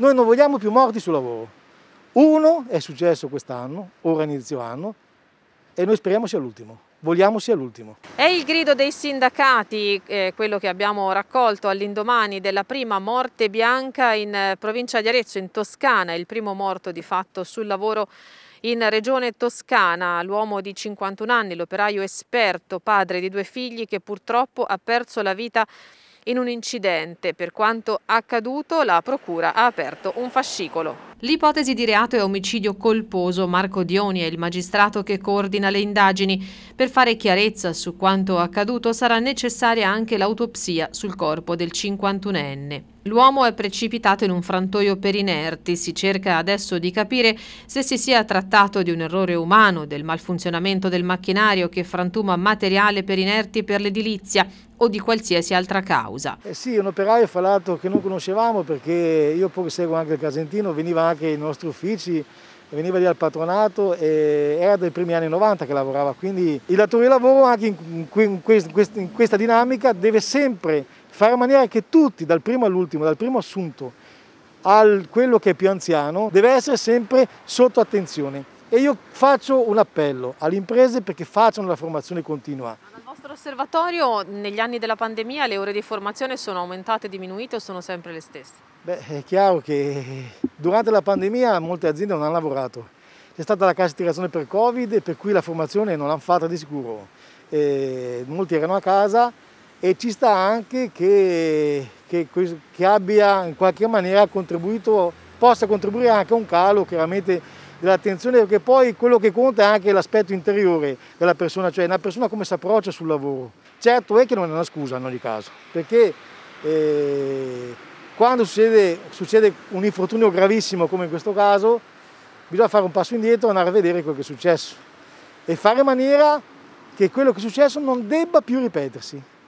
Noi non vogliamo più morti sul lavoro. Uno è successo quest'anno, ora inizio anno, e noi speriamo sia l'ultimo vogliamo sia l'ultimo. È il grido dei sindacati, eh, quello che abbiamo raccolto all'indomani della prima morte bianca in eh, provincia di Arezzo, in Toscana, il primo morto di fatto sul lavoro in regione toscana. L'uomo di 51 anni, l'operaio esperto, padre di due figli che purtroppo ha perso la vita in un incidente, per quanto accaduto, la Procura ha aperto un fascicolo. L'ipotesi di reato è omicidio colposo. Marco Dioni è il magistrato che coordina le indagini. Per fare chiarezza su quanto accaduto sarà necessaria anche l'autopsia sul corpo del 51enne. L'uomo è precipitato in un frantoio per inerti. Si cerca adesso di capire se si sia trattato di un errore umano, del malfunzionamento del macchinario che frantuma materiale per inerti per l'edilizia o di qualsiasi altra causa. Eh sì, un operaio fra che non conoscevamo perché io poi seguo anche il Casentino, veniva anche anche i nostri uffici, veniva lì al patronato e era dei primi anni 90 che lavorava, quindi il datore di lavoro anche in, questa dinamica deve sempre fare in maniera che tutti, dal primo all'ultimo, dal primo assunto a quello che è più anziano, deve essere sempre sotto attenzione. E io faccio un appello alle imprese perché facciano la formazione continua osservatorio negli anni della pandemia le ore di formazione sono aumentate, diminuite o sono sempre le stesse? Beh, è chiaro che durante la pandemia molte aziende non hanno lavorato. C'è stata la cassa integrazione per Covid, per cui la formazione non l'hanno fatta di sicuro. E molti erano a casa e ci sta anche che, che, che abbia in qualche maniera contribuito, possa contribuire anche a un calo chiaramente dell'attenzione perché poi quello che conta è anche l'aspetto interiore della persona, cioè una persona come si approccia sul lavoro. Certo è che non è una scusa in ogni caso, perché eh, quando succede, succede un infortunio gravissimo come in questo caso, bisogna fare un passo indietro e andare a vedere quello che è successo e fare in maniera che quello che è successo non debba più ripetersi.